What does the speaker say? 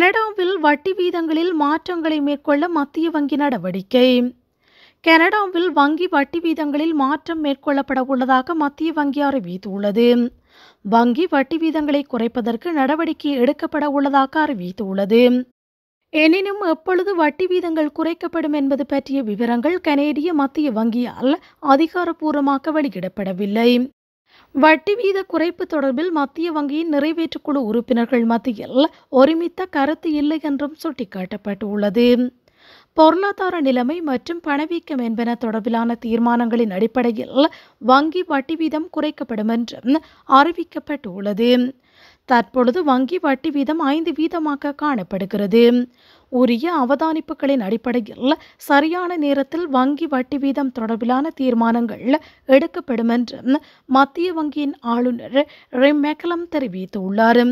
கனடாவில் வட்டி வீதங்களில் மாற்றங்களை மேற்கொள்ள மத்திய வங்கி நடவடிக்கை கனடாவில் வங்கி வட்டி வீதங்களில் மாற்றம் மேற்கொள்ளப்பட உள்ளதாக மத்திய வங்கி அறிவித்துள்ளது வங்கி வட்டி வீதங்களை குறைப்பதற்கு நடவடிக்கை எடுக்கப்பட உள்ளதாக அறிவித்துள்ளது எனினும் எப்பொழுது வட்டி வீதங்கள் குறைக்கப்படும் என்பது பற்றிய விவரங்கள் கனேடிய மத்திய வங்கியால் அதிகாரப்பூர்வமாக வெளியிடப்படவில்லை வட்டி வீத குறைப்பு தொடர்பில் மத்திய வங்கியின் நிறைவேற்றுக்குழு உறுப்பினர்கள் மத்தியில் ஒருமித்த கருத்து இல்லை என்றும் சுட்டிக்காட்டப்பட்டுள்ளது பொருளாதார நிலைமை மற்றும் பணவீக்கம் என்பன தொடர்பிலான தீர்மானங்களின் அடிப்படையில் வங்கி வட்டி வீதம் குறைக்கப்படும் என்றும் அறிவிக்கப்பட்டுள்ளது தற்பொழுது வங்கி வட்டி வீதம் ஐந்து வீதமாக காணப்படுகிறது உரிய அவதானிப்புகளின் அடிப்படையில் சரியான நேரத்தில் வங்கி வட்டி வீதம் தொடர்பிலான தீர்மானங்கள் எடுக்கப்படும் என்று மத்திய வங்கியின் ஆளுநர் ரிம் மெக்கலம் தெரிவித்துள்ளார்